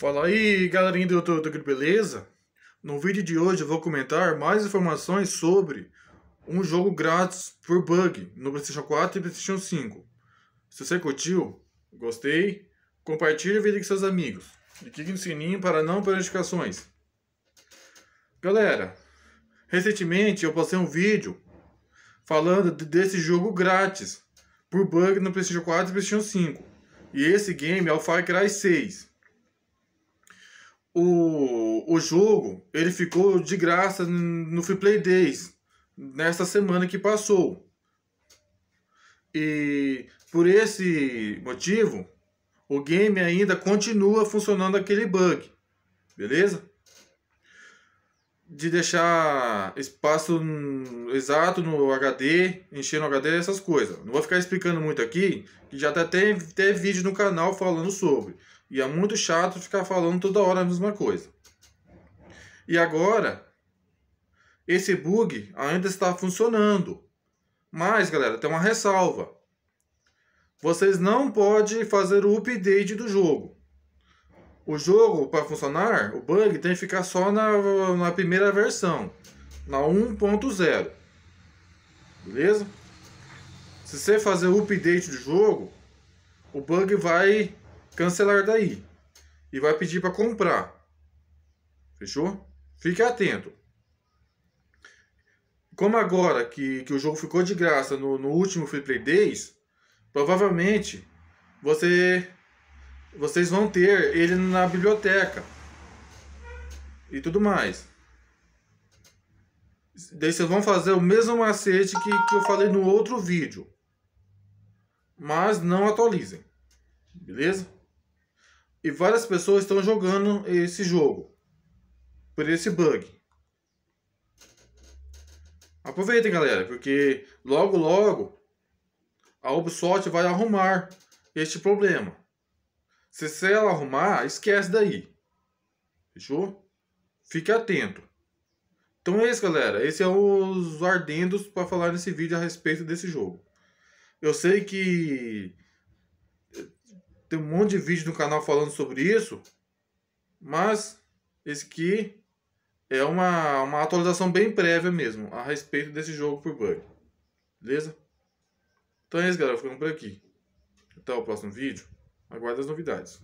Fala aí, galerinha do YouTube, beleza? No vídeo de hoje eu vou comentar mais informações sobre um jogo grátis por bug no PlayStation 4 e PlayStation 5. Se você curtiu, gostei, compartilhe o vídeo com seus amigos e clique no sininho para não perder notificações. Galera, recentemente eu postei um vídeo falando desse jogo grátis por bug no PlayStation 4 e PlayStation 5. E esse game é o Far Cry 6 o, o jogo ele ficou de graça no Free Play Days nesta semana que passou. E por esse motivo, o game ainda continua funcionando aquele bug, beleza? De deixar espaço exato no HD, enchendo o HD, essas coisas. Não vou ficar explicando muito aqui, que já até tem, tem vídeo no canal falando sobre. E é muito chato ficar falando toda hora a mesma coisa. E agora, esse bug ainda está funcionando. Mas, galera, tem uma ressalva. Vocês não podem fazer o update do jogo. O jogo, para funcionar, o bug tem que ficar só na, na primeira versão. Na 1.0. Beleza? Se você fazer o update do jogo, o bug vai cancelar daí e vai pedir para comprar. Fechou? Fique atento. Como agora que, que o jogo ficou de graça no, no último Free Play Days, provavelmente você, vocês vão ter ele na biblioteca e tudo mais. Daí vocês vão fazer o mesmo macete que, que eu falei no outro vídeo. Mas não atualizem. Beleza? E várias pessoas estão jogando esse jogo por esse bug. Aproveitem, galera, porque logo logo a Ubisoft vai arrumar este problema. Se, se ela arrumar, esquece daí. Fechou? Fique atento. Então é isso, galera. Esse é os ardendos para falar nesse vídeo a respeito desse jogo. Eu sei que tem um monte de vídeo no canal falando sobre isso. Mas esse aqui é uma, uma atualização bem prévia mesmo a respeito desse jogo por bug. Beleza? Então é isso, galera. Ficando por aqui. Até o próximo vídeo. Aguarde as novidades.